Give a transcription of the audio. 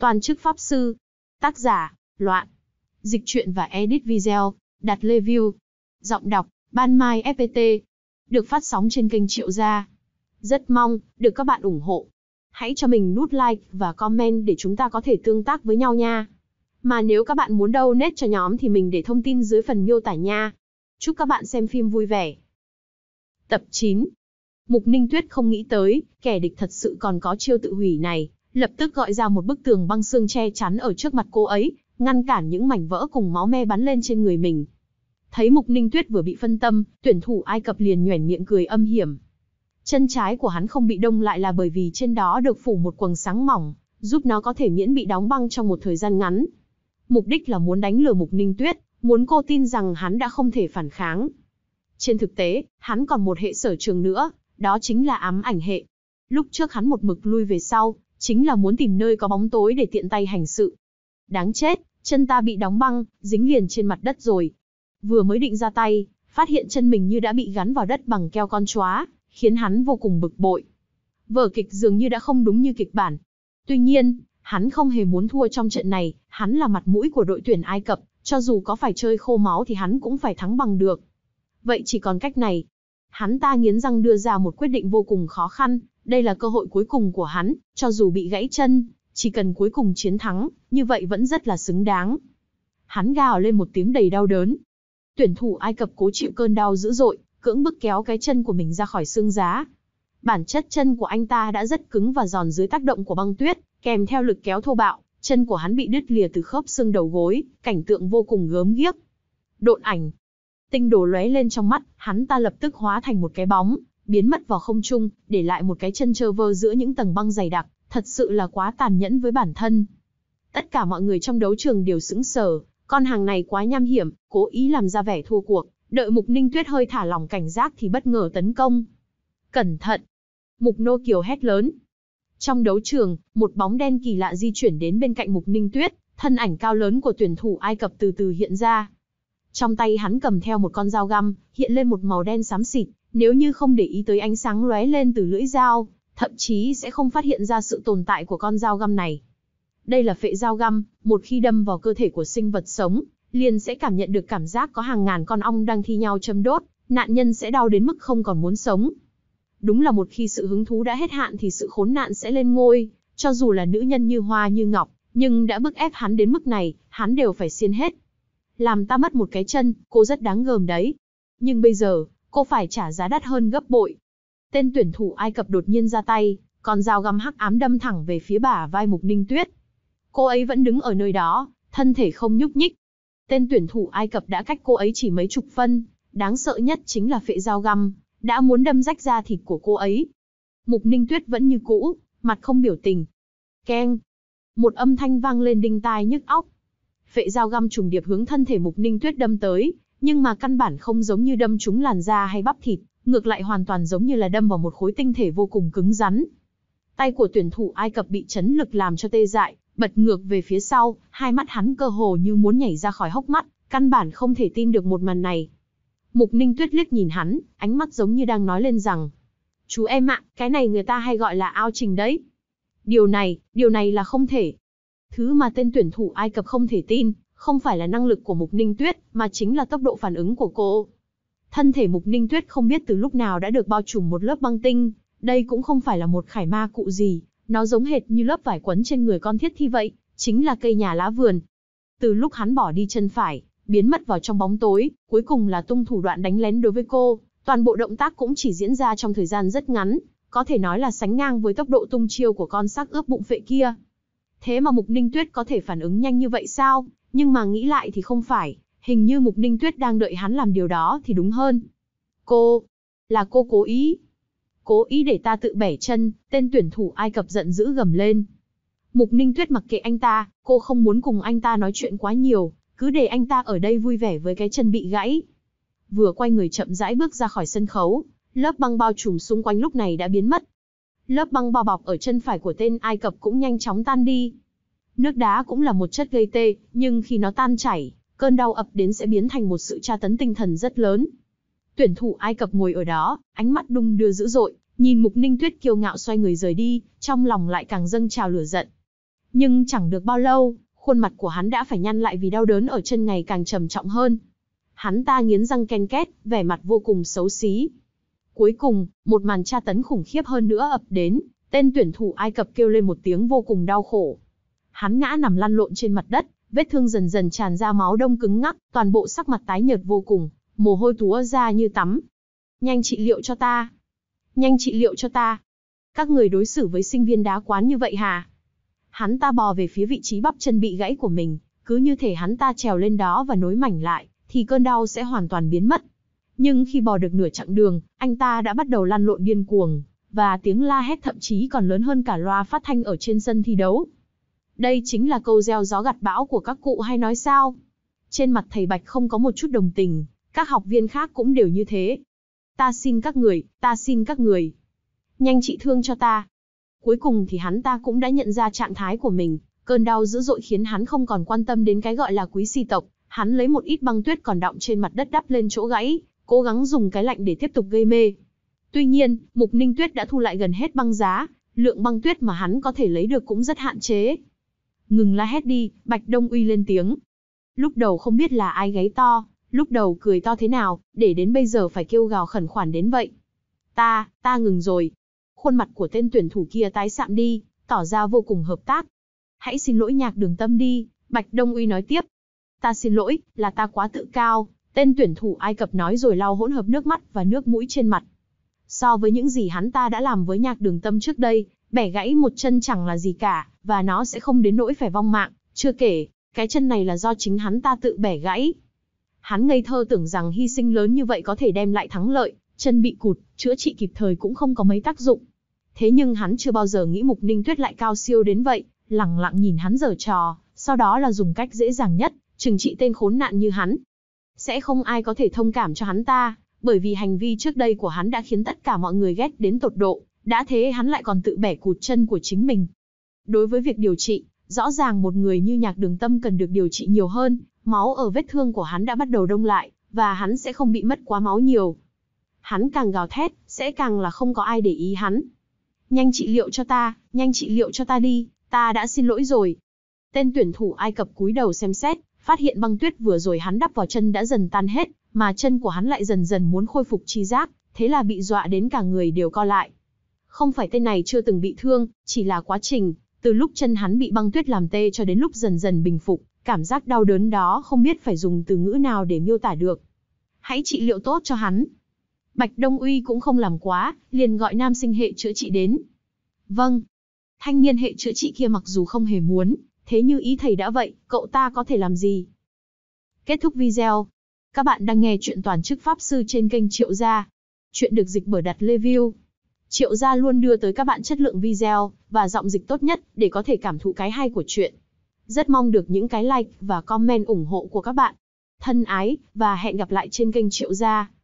Toàn chức Pháp Sư. Tác giả, Loạn. Dịch truyện và edit video, đặt lê view. Giọng đọc, Ban Mai FPT. Được phát sóng trên kênh Triệu Gia. Rất mong, được các bạn ủng hộ. Hãy cho mình nút like và comment để chúng ta có thể tương tác với nhau nha. Mà nếu các bạn muốn đâu nét cho nhóm thì mình để thông tin dưới phần miêu tả nha. Chúc các bạn xem phim vui vẻ. Tập 9 Mục Ninh Tuyết không nghĩ tới, kẻ địch thật sự còn có chiêu tự hủy này lập tức gọi ra một bức tường băng xương che chắn ở trước mặt cô ấy, ngăn cản những mảnh vỡ cùng máu me bắn lên trên người mình. Thấy Mục Ninh Tuyết vừa bị phân tâm, tuyển thủ Ai Cập liền nhoẻn miệng cười âm hiểm. Chân trái của hắn không bị đông lại là bởi vì trên đó được phủ một quầng sáng mỏng, giúp nó có thể miễn bị đóng băng trong một thời gian ngắn. Mục đích là muốn đánh lừa Mục Ninh Tuyết, muốn cô tin rằng hắn đã không thể phản kháng. Trên thực tế, hắn còn một hệ sở trường nữa, đó chính là ám ảnh hệ. Lúc trước hắn một mực lui về sau, chính là muốn tìm nơi có bóng tối để tiện tay hành sự. Đáng chết, chân ta bị đóng băng, dính liền trên mặt đất rồi. Vừa mới định ra tay, phát hiện chân mình như đã bị gắn vào đất bằng keo con chóa, khiến hắn vô cùng bực bội. Vở kịch dường như đã không đúng như kịch bản. Tuy nhiên, hắn không hề muốn thua trong trận này, hắn là mặt mũi của đội tuyển Ai Cập, cho dù có phải chơi khô máu thì hắn cũng phải thắng bằng được. Vậy chỉ còn cách này. Hắn ta nghiến răng đưa ra một quyết định vô cùng khó khăn, đây là cơ hội cuối cùng của hắn, cho dù bị gãy chân, chỉ cần cuối cùng chiến thắng, như vậy vẫn rất là xứng đáng. Hắn gào lên một tiếng đầy đau đớn. Tuyển thủ Ai Cập cố chịu cơn đau dữ dội, cưỡng bức kéo cái chân của mình ra khỏi xương giá. Bản chất chân của anh ta đã rất cứng và giòn dưới tác động của băng tuyết, kèm theo lực kéo thô bạo, chân của hắn bị đứt lìa từ khớp xương đầu gối, cảnh tượng vô cùng gớm ghiếc. Độn ảnh. Tinh đồ lóe lên trong mắt, hắn ta lập tức hóa thành một cái bóng, biến mất vào không trung, để lại một cái chân trơ vơ giữa những tầng băng dày đặc, thật sự là quá tàn nhẫn với bản thân. Tất cả mọi người trong đấu trường đều sững sờ, con hàng này quá nham hiểm, cố ý làm ra vẻ thua cuộc, đợi Mục Ninh Tuyết hơi thả lỏng cảnh giác thì bất ngờ tấn công. Cẩn thận! Mục Nô Kiều hét lớn. Trong đấu trường, một bóng đen kỳ lạ di chuyển đến bên cạnh Mục Ninh Tuyết, thân ảnh cao lớn của tuyển thủ Ai Cập từ từ hiện ra. Trong tay hắn cầm theo một con dao găm, hiện lên một màu đen xám xịt, nếu như không để ý tới ánh sáng lóe lên từ lưỡi dao, thậm chí sẽ không phát hiện ra sự tồn tại của con dao găm này. Đây là phệ dao găm, một khi đâm vào cơ thể của sinh vật sống, liền sẽ cảm nhận được cảm giác có hàng ngàn con ong đang thi nhau châm đốt, nạn nhân sẽ đau đến mức không còn muốn sống. Đúng là một khi sự hứng thú đã hết hạn thì sự khốn nạn sẽ lên ngôi, cho dù là nữ nhân như hoa như ngọc, nhưng đã bức ép hắn đến mức này, hắn đều phải xiên hết. Làm ta mất một cái chân, cô rất đáng gờm đấy. Nhưng bây giờ, cô phải trả giá đắt hơn gấp bội. Tên tuyển thủ Ai Cập đột nhiên ra tay, con dao găm hắc ám đâm thẳng về phía bả vai Mục Ninh Tuyết. Cô ấy vẫn đứng ở nơi đó, thân thể không nhúc nhích. Tên tuyển thủ Ai Cập đã cách cô ấy chỉ mấy chục phân, đáng sợ nhất chính là phệ dao găm, đã muốn đâm rách da thịt của cô ấy. Mục Ninh Tuyết vẫn như cũ, mặt không biểu tình. Keng! Một âm thanh vang lên đinh tai nhức óc. Phệ dao găm trùng điệp hướng thân thể Mục Ninh Tuyết đâm tới, nhưng mà căn bản không giống như đâm trúng làn da hay bắp thịt, ngược lại hoàn toàn giống như là đâm vào một khối tinh thể vô cùng cứng rắn. Tay của tuyển thủ Ai Cập bị chấn lực làm cho tê dại, bật ngược về phía sau, hai mắt hắn cơ hồ như muốn nhảy ra khỏi hốc mắt, căn bản không thể tin được một màn này. Mục Ninh Tuyết liếc nhìn hắn, ánh mắt giống như đang nói lên rằng, chú em ạ, cái này người ta hay gọi là ao trình đấy. Điều này, điều này là không thể. Thứ mà tên tuyển thủ Ai Cập không thể tin, không phải là năng lực của Mục Ninh Tuyết, mà chính là tốc độ phản ứng của cô. Thân thể Mục Ninh Tuyết không biết từ lúc nào đã được bao trùm một lớp băng tinh, đây cũng không phải là một khải ma cụ gì, nó giống hệt như lớp vải quấn trên người con thiết thi vậy, chính là cây nhà lá vườn. Từ lúc hắn bỏ đi chân phải, biến mất vào trong bóng tối, cuối cùng là tung thủ đoạn đánh lén đối với cô, toàn bộ động tác cũng chỉ diễn ra trong thời gian rất ngắn, có thể nói là sánh ngang với tốc độ tung chiêu của con xác ướp bụng phệ kia. Thế mà Mục Ninh Tuyết có thể phản ứng nhanh như vậy sao? nhưng mà nghĩ lại thì không phải, hình như Mục Ninh Tuyết đang đợi hắn làm điều đó thì đúng hơn. Cô, là cô cố ý. Cố ý để ta tự bẻ chân, tên tuyển thủ Ai Cập giận dữ gầm lên. Mục Ninh Tuyết mặc kệ anh ta, cô không muốn cùng anh ta nói chuyện quá nhiều, cứ để anh ta ở đây vui vẻ với cái chân bị gãy. Vừa quay người chậm rãi bước ra khỏi sân khấu, lớp băng bao trùm xung quanh lúc này đã biến mất. Lớp băng bao bọc ở chân phải của tên Ai Cập cũng nhanh chóng tan đi. Nước đá cũng là một chất gây tê, nhưng khi nó tan chảy, cơn đau ập đến sẽ biến thành một sự tra tấn tinh thần rất lớn. Tuyển thủ Ai Cập ngồi ở đó, ánh mắt đung đưa dữ dội, nhìn Mục Ninh Tuyết kiêu ngạo xoay người rời đi, trong lòng lại càng dâng trào lửa giận. Nhưng chẳng được bao lâu, khuôn mặt của hắn đã phải nhăn lại vì đau đớn ở chân ngày càng trầm trọng hơn. Hắn ta nghiến răng ken két, vẻ mặt vô cùng xấu xí. Cuối cùng, một màn tra tấn khủng khiếp hơn nữa ập đến, tên tuyển thủ Ai Cập kêu lên một tiếng vô cùng đau khổ. Hắn ngã nằm lăn lộn trên mặt đất, vết thương dần dần tràn ra máu đông cứng ngắc, toàn bộ sắc mặt tái nhợt vô cùng, mồ hôi túa ra như tắm. Nhanh trị liệu cho ta. Nhanh trị liệu cho ta. Các người đối xử với sinh viên đá quán như vậy hả? Hắn ta bò về phía vị trí bắp chân bị gãy của mình, cứ như thể hắn ta trèo lên đó và nối mảnh lại, thì cơn đau sẽ hoàn toàn biến mất. Nhưng khi bò được nửa chặng đường, anh ta đã bắt đầu lăn lộn điên cuồng, và tiếng la hét thậm chí còn lớn hơn cả loa phát thanh ở trên sân thi đấu. Đây chính là câu gieo gió gặt bão của các cụ hay nói sao? Trên mặt thầy Bạch không có một chút đồng tình, các học viên khác cũng đều như thế. Ta xin các người, ta xin các người. Nhanh trị thương cho ta. Cuối cùng thì hắn ta cũng đã nhận ra trạng thái của mình, cơn đau dữ dội khiến hắn không còn quan tâm đến cái gọi là quý si tộc, hắn lấy một ít băng tuyết còn đọng trên mặt đất đắp lên chỗ gãy, cố gắng dùng cái lạnh để tiếp tục gây mê. Tuy nhiên, Mục Ninh Tuyết đã thu lại gần hết băng giá, lượng băng tuyết mà hắn có thể lấy được cũng rất hạn chế, Ngừng la hét đi, Bạch Đông Uy lên tiếng. Lúc đầu không biết là ai gáy to, lúc đầu cười to thế nào, để đến bây giờ phải kêu gào khẩn khoản đến vậy. Ta, ta ngừng rồi. Khuôn mặt của tên tuyển thủ kia tái sạm đi, tỏ ra vô cùng hợp tác. Hãy xin lỗi nhạc đường tâm đi, Bạch Đông Uy nói tiếp. Ta xin lỗi, là ta quá tự cao, tên tuyển thủ Ai Cập nói rồi lau hỗn hợp nước mắt và nước mũi trên mặt. So với những gì hắn ta đã làm với nhạc đường tâm trước đây, bẻ gãy một chân chẳng là gì cả, và nó sẽ không đến nỗi phải vong mạng, chưa kể, cái chân này là do chính hắn ta tự bẻ gãy. Hắn ngây thơ tưởng rằng hy sinh lớn như vậy có thể đem lại thắng lợi, chân bị cụt, chữa trị kịp thời cũng không có mấy tác dụng. Thế nhưng hắn chưa bao giờ nghĩ Mục Ninh Tuyết lại cao siêu đến vậy, lẳng lặng nhìn hắn giở trò, sau đó là dùng cách dễ dàng nhất, trừng trị tên khốn nạn như hắn. Sẽ không ai có thể thông cảm cho hắn ta, bởi vì hành vi trước đây của hắn đã khiến tất cả mọi người ghét đến tột độ, đã thế hắn lại còn tự bẻ cụt chân của chính mình. Đối với việc điều trị, rõ ràng một người như nhạc đường tâm cần được điều trị nhiều hơn, máu ở vết thương của hắn đã bắt đầu đông lại, và hắn sẽ không bị mất quá máu nhiều. Hắn càng gào thét, sẽ càng là không có ai để ý hắn. Nhanh trị liệu cho ta, nhanh trị liệu cho ta đi, ta đã xin lỗi rồi. Tên tuyển thủ Ai Cập cúi đầu xem xét, phát hiện băng tuyết vừa rồi hắn đắp vào chân đã dần tan hết, mà chân của hắn lại dần dần muốn khôi phục chi giác, thế là bị dọa đến cả người đều co lại. Không phải tên này chưa từng bị thương, chỉ là quá trình, từ lúc chân hắn bị băng tuyết làm tê cho đến lúc dần dần bình phục, cảm giác đau đớn đó không biết phải dùng từ ngữ nào để miêu tả được. Hãy trị liệu tốt cho hắn. Bạch Đông Uy cũng không làm quá, liền gọi nam sinh hệ chữa trị đến. Vâng. Thanh niên hệ chữa trị kia mặc dù không hề muốn, thế như ý thầy đã vậy, cậu ta có thể làm gì? Kết thúc video. Các bạn đang nghe chuyện toàn chức Pháp Sư trên kênh Triệu Gia. Chuyện được dịch bởi đặt review. Triệu gia luôn đưa tới các bạn chất lượng video và giọng dịch tốt nhất để có thể cảm thụ cái hay của chuyện. Rất mong được những cái like và comment ủng hộ của các bạn. Thân ái và hẹn gặp lại trên kênh Triệu gia.